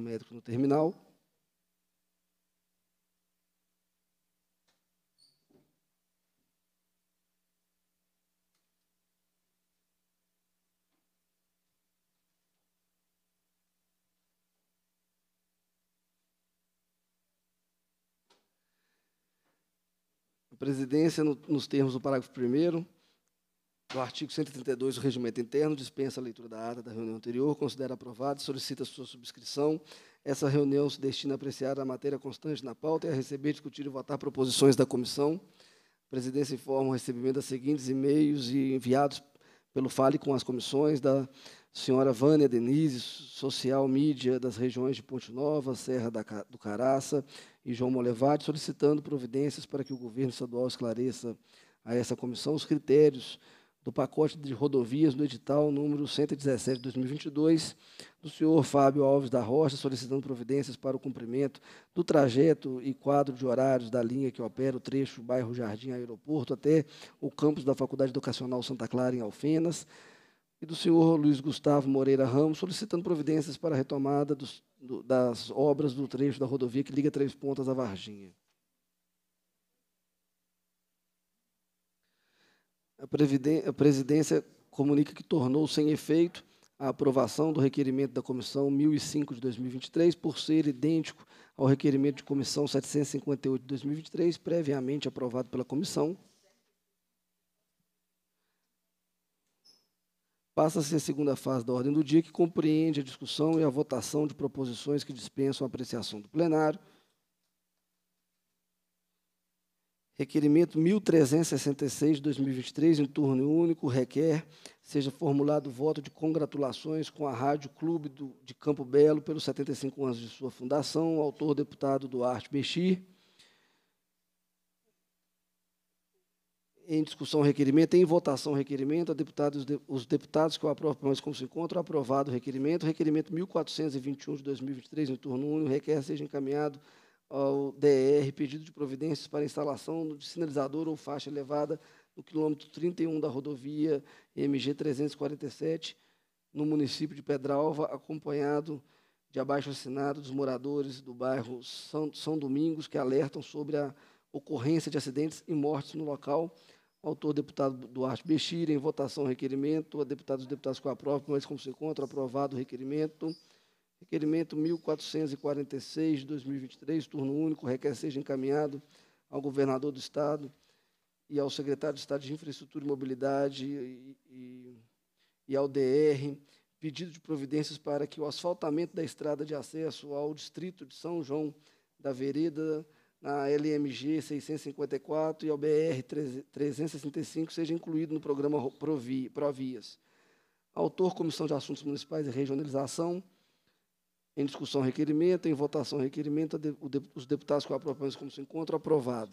médico no terminal. A presidência, no, nos termos do parágrafo 1 do artigo 132 do Regimento Interno, dispensa a leitura da ata da reunião anterior, considera aprovada, solicita sua subscrição. Essa reunião se destina a apreciar a matéria constante na pauta e a receber, discutir e votar proposições da comissão. A presidência informa o recebimento das seguintes e-mails e enviados pelo Fale com as comissões da senhora Vânia Denise, social mídia das regiões de Ponte Nova, Serra da, do Caraça e João Molevade, solicitando providências para que o governo estadual esclareça a essa comissão os critérios do pacote de rodovias do edital número 117 de 2022 do senhor Fábio Alves da Rocha, solicitando providências para o cumprimento do trajeto e quadro de horários da linha que opera o trecho bairro Jardim Aeroporto até o campus da Faculdade Educacional Santa Clara em Alfenas, e do senhor Luiz Gustavo Moreira Ramos, solicitando providências para a retomada dos, do, das obras do trecho da rodovia que liga Três Pontas à Varginha. a, a presidência comunica que tornou sem efeito a aprovação do requerimento da Comissão 1005 de 2023, por ser idêntico ao requerimento de Comissão 758 de 2023, previamente aprovado pela Comissão. Passa-se a segunda fase da ordem do dia, que compreende a discussão e a votação de proposições que dispensam a apreciação do plenário Requerimento 1366, 2023, em turno único, requer seja formulado voto de congratulações com a Rádio Clube do, de Campo Belo pelos 75 anos de sua fundação, autor deputado Duarte Mexi. Em discussão requerimento, em votação requerimento, deputado, os deputados que o aprovam mais como se encontram, aprovado o requerimento. Requerimento 1421 de 2023, em turno único, requer seja encaminhado ao DR pedido de providências para instalação de sinalizador ou faixa elevada no quilômetro 31 da rodovia MG 347, no município de Pedralva, acompanhado de abaixo assinado dos moradores do bairro São, São Domingos, que alertam sobre a ocorrência de acidentes e mortes no local. Autor, deputado Duarte Bexira, em votação, requerimento. A deputados e deputados com a prova, mas como se encontra, aprovado o requerimento. Requerimento 1446, 2023, turno único, requer seja encaminhado ao governador do Estado e ao secretário de Estado de Infraestrutura e Mobilidade e, e, e ao DR, pedido de providências para que o asfaltamento da estrada de acesso ao distrito de São João da Vereda, na LMG 654 e ao BR 365, seja incluído no programa Provias. Autor, Comissão de Assuntos Municipais e Regionalização. Em discussão, requerimento. Em votação, requerimento. Os deputados com a proposta como se encontra, aprovado.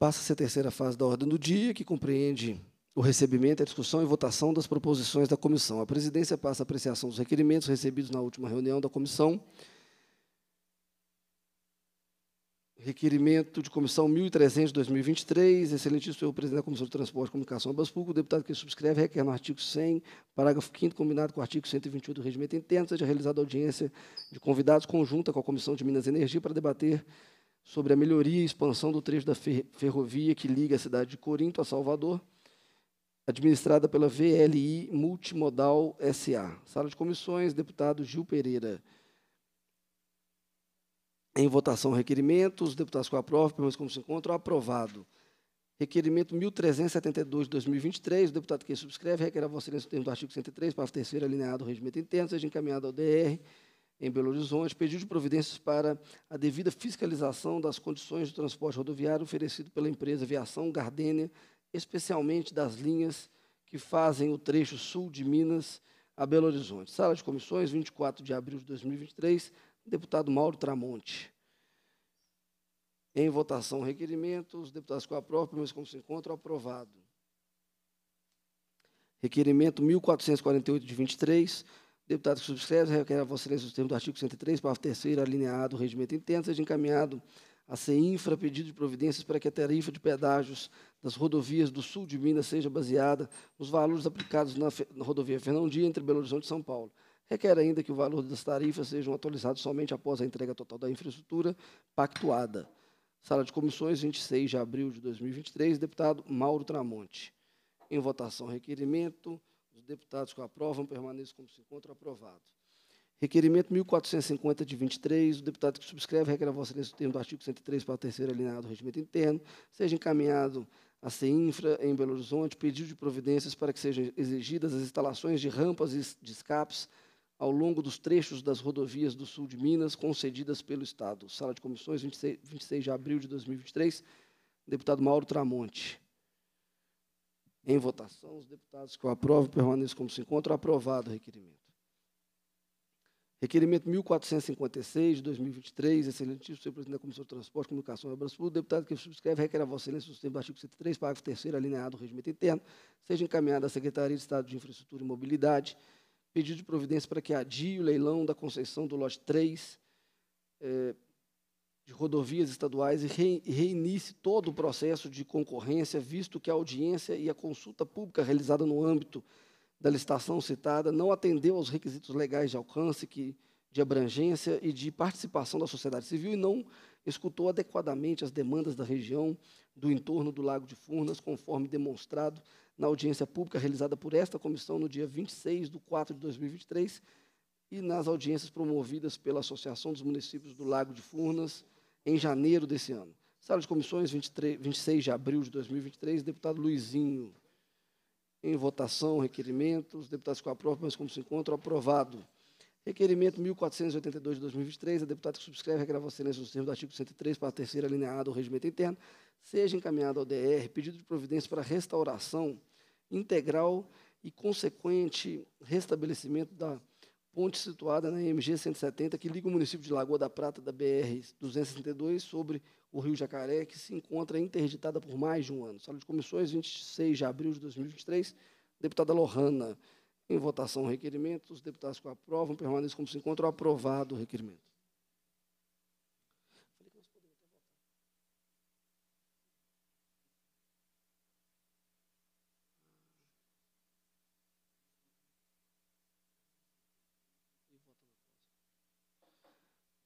Passa-se a terceira fase da ordem do dia, que compreende o recebimento, a discussão e votação das proposições da comissão. A presidência passa a apreciação dos requerimentos recebidos na última reunião da comissão. Requerimento de comissão 1300 de 2023, excelentíssimo senhor presidente da Comissão de Transporte e Comunicação Abaspuco, o deputado que subscreve requer no artigo 100, parágrafo 5 combinado com o artigo 128 do regimento interno, seja realizada audiência de convidados conjunta com a Comissão de Minas e Energia para debater sobre a melhoria e expansão do trecho da ferrovia que liga a cidade de Corinto a Salvador, administrada pela VLI Multimodal SA. Sala de comissões, deputado Gil Pereira. Em votação, requerimento. Os deputados que aprovam, perguntas como se encontram, aprovado. Requerimento 1372 de 2023, o deputado que subscreve requer a vossa excelência no termo do artigo 103, parágrafo 3 alinhado ao regimento interno, seja encaminhado ao DR, em Belo Horizonte, pediu de providências para a devida fiscalização das condições de transporte rodoviário oferecido pela empresa Aviação Gardênia, especialmente das linhas que fazem o trecho sul de Minas a Belo Horizonte. Sala de comissões, 24 de abril de 2023, deputado Mauro Tramonte. Em votação, requerimento. Os deputados a aprovam, Mas como se encontra aprovado. Requerimento 1448 de 23, deputado que subscreve requer a Vossa Excelência os termos do artigo 103, parágrafo 3 alineado do regimento interno, seja encaminhado a CEINFRA pedido de providências para que a tarifa de pedágios das rodovias do sul de Minas seja baseada nos valores aplicados na, na rodovia Fernão Dias entre Belo Horizonte e São Paulo. Requer ainda que o valor das tarifas sejam atualizados somente após a entrega total da infraestrutura pactuada. Sala de Comissões, 26 de abril de 2023, deputado Mauro Tramonte. Em votação, requerimento os deputados que aprovam permaneçam como se encontram aprovado. Requerimento 1450 de 23, o deputado que subscreve requer a vossa excelência o termo do artigo 103 para a terceira alineada do regimento interno, seja encaminhado a CEINFRA em Belo Horizonte, pedido de providências para que sejam exigidas as instalações de rampas e de escapes ao longo dos trechos das rodovias do sul de Minas concedidas pelo Estado. Sala de Comissões, 26, 26 de abril de 2023, deputado Mauro Tramonte. Em votação, os deputados que o aprovam permaneçam como se encontram. Aprovado o requerimento. Requerimento 1456, de 2023, excelentíssimo senhor presidente da Comissão de Transporte, Comunicação e abraço. Público, deputado que subscreve, requer a vossa excelência, sustento do artigo 103, parágrafo 3 alinhado ao regimento interno, seja encaminhado à Secretaria de Estado de Infraestrutura e Mobilidade, pedido de providência para que adie o leilão da concessão do lote 3, eh, de rodovias estaduais e reinicie todo o processo de concorrência, visto que a audiência e a consulta pública realizada no âmbito da licitação citada não atendeu aos requisitos legais de alcance, que, de abrangência e de participação da sociedade civil e não escutou adequadamente as demandas da região do entorno do Lago de Furnas, conforme demonstrado na audiência pública realizada por esta comissão no dia 26 de 4 de 2023 e nas audiências promovidas pela Associação dos Municípios do Lago de Furnas, em janeiro desse ano. Sala de comissões, 23, 26 de abril de 2023, deputado Luizinho. Em votação, requerimento, Deputados deputados a própria, mas como se encontra aprovado. Requerimento 1482 de 2023, a deputada que subscreve regrava a silêncio nos termos do artigo 103 para a terceira alineada do regimento interno, seja encaminhado ao DR pedido de providência para restauração integral e consequente restabelecimento da ponte situada na MG 170, que liga o município de Lagoa da Prata da BR 262 sobre o Rio Jacaré, que se encontra interditada por mais de um ano. Sala de comissões, 26 de abril de 2023. Deputada Lohana, em votação o requerimento, os deputados que aprovam permanecem como se encontram aprovado o requerimento.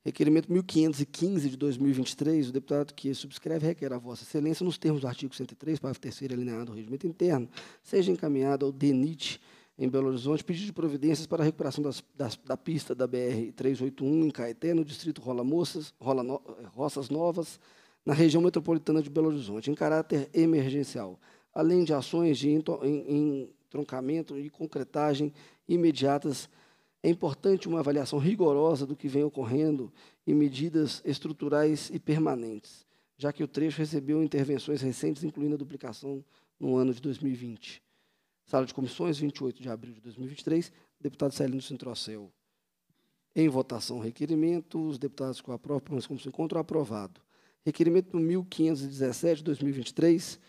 Requerimento 1515 de 2023, o deputado que subscreve requer a Vossa Excelência, nos termos do artigo 103, parágrafo 3 alineado ao regimento interno, seja encaminhado ao DENIT, em Belo Horizonte, pedido de providências para a recuperação das, das, da pista da BR-381 em Caeté, no distrito Rola Moças, Rola no, eh, Roças Novas, na região metropolitana de Belo Horizonte, em caráter emergencial, além de ações de entroncamento e concretagem imediatas é importante uma avaliação rigorosa do que vem ocorrendo e medidas estruturais e permanentes, já que o trecho recebeu intervenções recentes, incluindo a duplicação no ano de 2020. Sala de comissões, 28 de abril de 2023, deputado Celino Centrocel. Em votação, requerimento, os deputados que o mas como se encontram, aprovado. Requerimento 1517, 2023,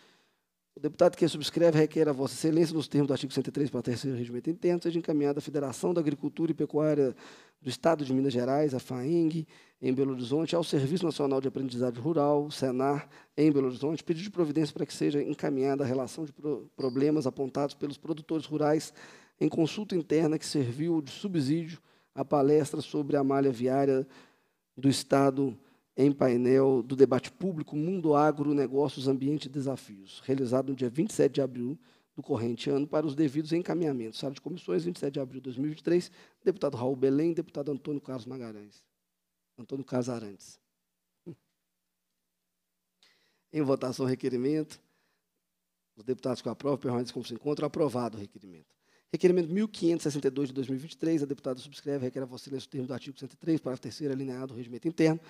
o deputado que subscreve requer a Vossa Excelência, nos termos do artigo 103, para terceiro regimento interno, seja encaminhada à Federação da Agricultura e Pecuária do Estado de Minas Gerais, a FAING, em Belo Horizonte, ao Serviço Nacional de Aprendizagem Rural, SENAR, em Belo Horizonte, pedido de providência para que seja encaminhada a relação de pro problemas apontados pelos produtores rurais em consulta interna que serviu de subsídio à palestra sobre a malha viária do Estado em painel do debate público Mundo Agro, Negócios, Ambiente e Desafios, realizado no dia 27 de abril do corrente ano para os devidos encaminhamentos. Sala de comissões, 27 de abril de 2023, deputado Raul Belém, deputado Antônio Carlos Magalhães. Antônio Arantes. Em votação, requerimento. Os deputados que aprovam permanecem como se encontram. Aprovado o requerimento. Requerimento 1562 de 2023. A deputada subscreve, requer a vossa silêncio termo do artigo 103, parágrafo 3 alineado do regimento interno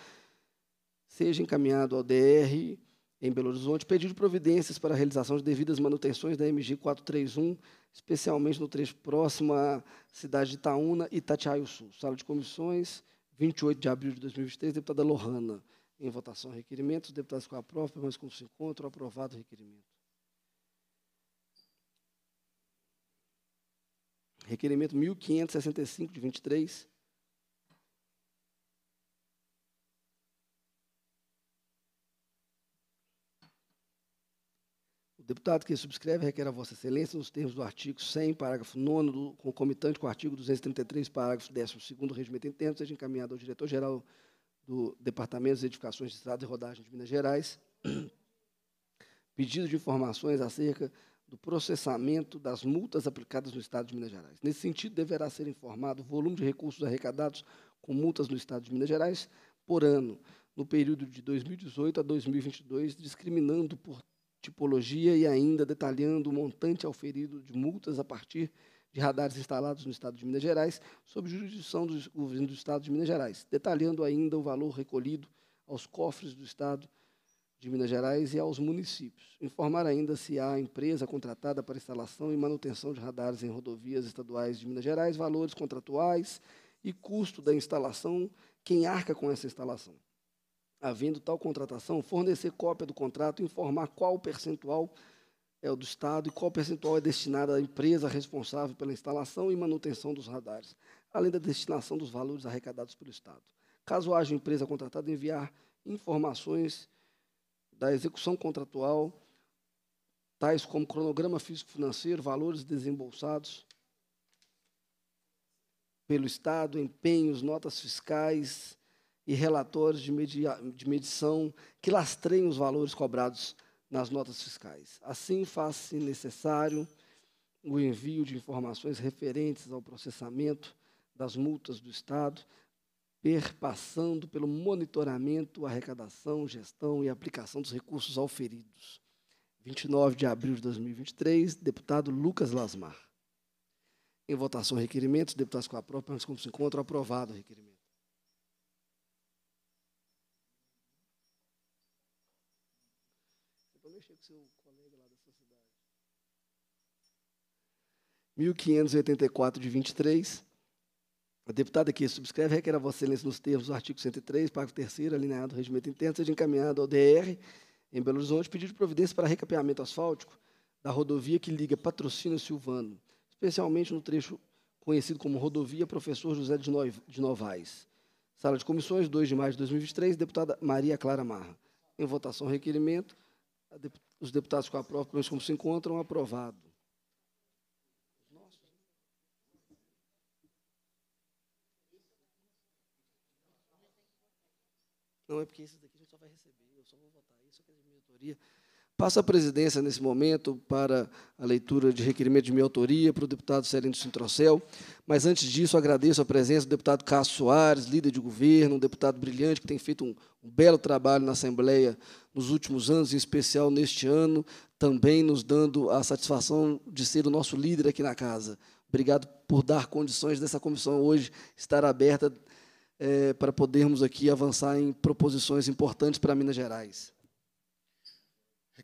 seja encaminhado ao DR em Belo Horizonte pedido de providências para a realização de devidas manutenções da MG 431, especialmente no trecho próximo à cidade de Itaúna e Sul. Sala de comissões, 28 de abril de 2023, deputada Lohana. Em votação, requerimento. Os deputados com a prova, com o se encontro, Aprovado o requerimento. Requerimento 1565 de 23 deputado que subscreve requer a Vossa Excelência, nos termos do artigo 100, parágrafo 9, do, concomitante com o artigo 233, parágrafo 12 do regimento interno, seja encaminhado ao diretor-geral do Departamento de Edificações de Estrada e Rodagem de Minas Gerais, pedido de informações acerca do processamento das multas aplicadas no Estado de Minas Gerais. Nesse sentido, deverá ser informado o volume de recursos arrecadados com multas no Estado de Minas Gerais por ano, no período de 2018 a 2022, discriminando por tipologia e ainda detalhando o montante auferido de multas a partir de radares instalados no Estado de Minas Gerais, sob jurisdição do governo do Estado de Minas Gerais, detalhando ainda o valor recolhido aos cofres do Estado de Minas Gerais e aos municípios. Informar ainda se há empresa contratada para instalação e manutenção de radares em rodovias estaduais de Minas Gerais, valores contratuais e custo da instalação, quem arca com essa instalação havendo tal contratação, fornecer cópia do contrato, informar qual percentual é o do Estado e qual percentual é destinado à empresa responsável pela instalação e manutenção dos radares, além da destinação dos valores arrecadados pelo Estado. Caso haja empresa contratada, enviar informações da execução contratual, tais como cronograma físico-financeiro, valores desembolsados pelo Estado, empenhos, notas fiscais, e relatórios de, media, de medição que lastreiem os valores cobrados nas notas fiscais. Assim, faz-se necessário o envio de informações referentes ao processamento das multas do Estado, perpassando pelo monitoramento, arrecadação, gestão e aplicação dos recursos auferidos. 29 de abril de 2023, deputado Lucas Lasmar. Em votação, requerimentos. Deputados com a própria, perguntas como se encontra. Aprovado o requerimento. seu colega lá da sociedade. 1584 de 23. A deputada que subscreve requer é a Vossa Excelência nos termos do artigo 103, parágrafo 3, alinhado do regimento interno, seja encaminhado ao DR, em Belo Horizonte, pedido de providência para recapeamento asfáltico da rodovia que liga Patrocínio Silvano, especialmente no trecho conhecido como Rodovia Professor José de Novaes. Sala de Comissões, 2 de maio de 2023, deputada Maria Clara Marra. Em votação, requerimento os deputados com a prova, pelo menos como se encontram, aprovado. Não, é porque esse daqui a gente só vai receber, eu só vou votar isso, que é a autoria. Passa a presidência nesse momento para a leitura de requerimento de minha autoria para o deputado Celino Sintrocel, mas antes disso agradeço a presença do deputado Cássio Soares, líder de governo, um deputado brilhante que tem feito um, um belo trabalho na Assembleia nos últimos anos, em especial neste ano, também nos dando a satisfação de ser o nosso líder aqui na casa. Obrigado por dar condições dessa comissão hoje estar aberta é, para podermos aqui avançar em proposições importantes para Minas Gerais.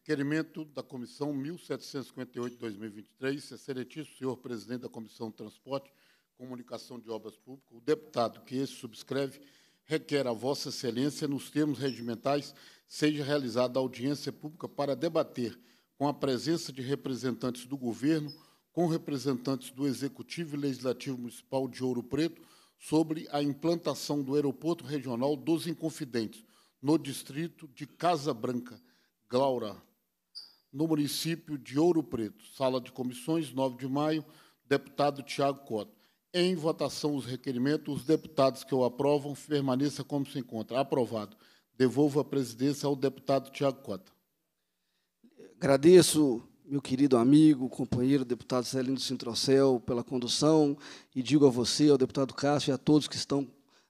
Requerimento da Comissão 1758-2023, excelentíssimo é senhor presidente da Comissão de Transporte, Comunicação de Obras Públicas, o deputado que esse subscreve, requer a vossa excelência, nos termos regimentais, seja realizada audiência pública para debater, com a presença de representantes do governo, com representantes do Executivo e Legislativo Municipal de Ouro Preto, sobre a implantação do aeroporto regional dos Inconfidentes, no distrito de Casa Branca. Glaura no município de Ouro Preto. Sala de comissões, 9 de maio, deputado Tiago Cota. Em votação os requerimentos, os deputados que o aprovam permaneça como se encontra. Aprovado. Devolvo a presidência ao deputado Tiago Cota. Agradeço, meu querido amigo, companheiro, deputado Celino Sintrocel, pela condução, e digo a você, ao deputado Cássio e a todos que estão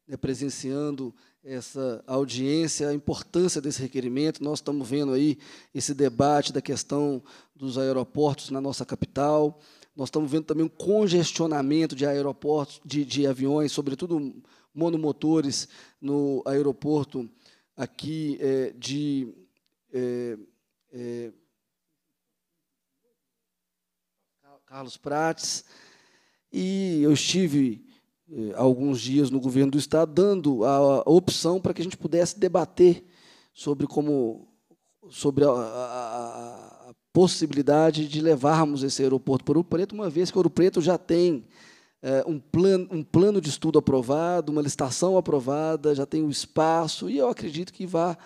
né, presenciando essa audiência, a importância desse requerimento. Nós estamos vendo aí esse debate da questão dos aeroportos na nossa capital. Nós estamos vendo também um congestionamento de aeroportos, de, de aviões, sobretudo monomotores, no aeroporto aqui é, de. É, é, Carlos Prates. E eu estive há eh, alguns dias no governo do Estado, dando a, opção para que a gente pudesse debater sobre como sobre a, a, a possibilidade de levarmos esse aeroporto para Ouro Preto, uma vez que Ouro Preto já tem é, um, plan, um plano de estudo aprovado, uma licitação aprovada, já tem o um espaço, e eu acredito que vá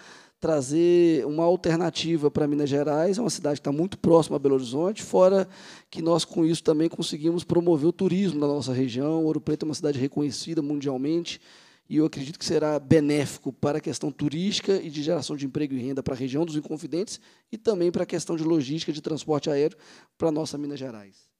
trazer uma alternativa para Minas Gerais, é uma cidade que está muito próxima a Belo Horizonte, fora que nós, com isso, também conseguimos promover o turismo na nossa região. Ouro Preto é uma cidade reconhecida mundialmente e eu acredito que será benéfico para a questão turística e de geração de emprego e renda para a região dos Inconfidentes e também para a questão de logística de transporte aéreo para a nossa Minas Gerais.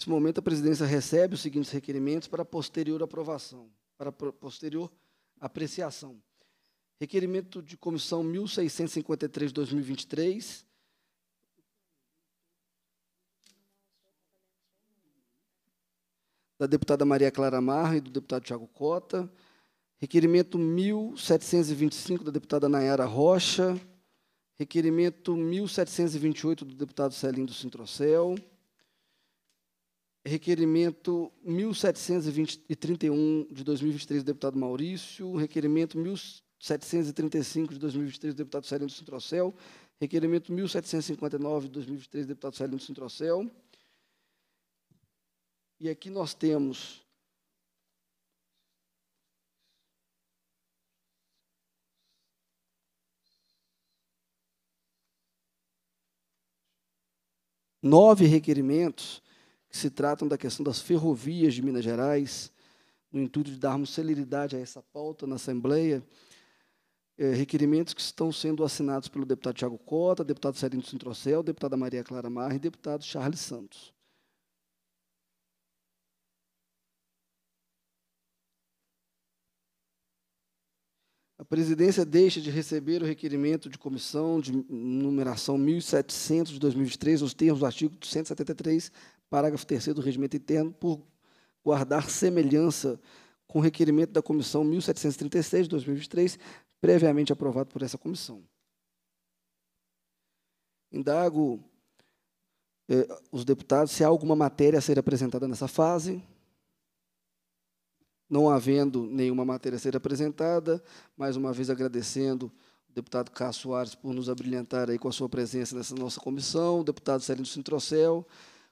Nesse momento, a presidência recebe os seguintes requerimentos para posterior aprovação, para posterior apreciação. Requerimento de comissão 1653-2023. Da deputada Maria Clara Marra e do deputado Tiago Cota. Requerimento 1725 da deputada Nayara Rocha. Requerimento 1728 do deputado Celindo do Sintrocel requerimento 1731 de 2023 deputado Maurício, requerimento 1735 de 2023 deputado Celino Centrocel. requerimento 1759 de 2023 deputado Celino Centrocel. E aqui nós temos nove requerimentos que se tratam da questão das ferrovias de Minas Gerais, no intuito de darmos celeridade a essa pauta na Assembleia, é, requerimentos que estão sendo assinados pelo deputado Tiago Cota, deputado Serino Sintrocel, deputada Maria Clara Mar e deputado Charles Santos. A presidência deixa de receber o requerimento de comissão de numeração 1700 de 2003, nos termos do artigo 173, parágrafo 3 do Regimento Interno, por guardar semelhança com o requerimento da Comissão 1736 de 2023, previamente aprovado por essa comissão. Indago eh, os deputados se há alguma matéria a ser apresentada nessa fase. Não havendo nenhuma matéria a ser apresentada, mais uma vez agradecendo o deputado Cássio Soares por nos abrilhantar aí com a sua presença nessa nossa comissão, o deputado Celino Sintrocel,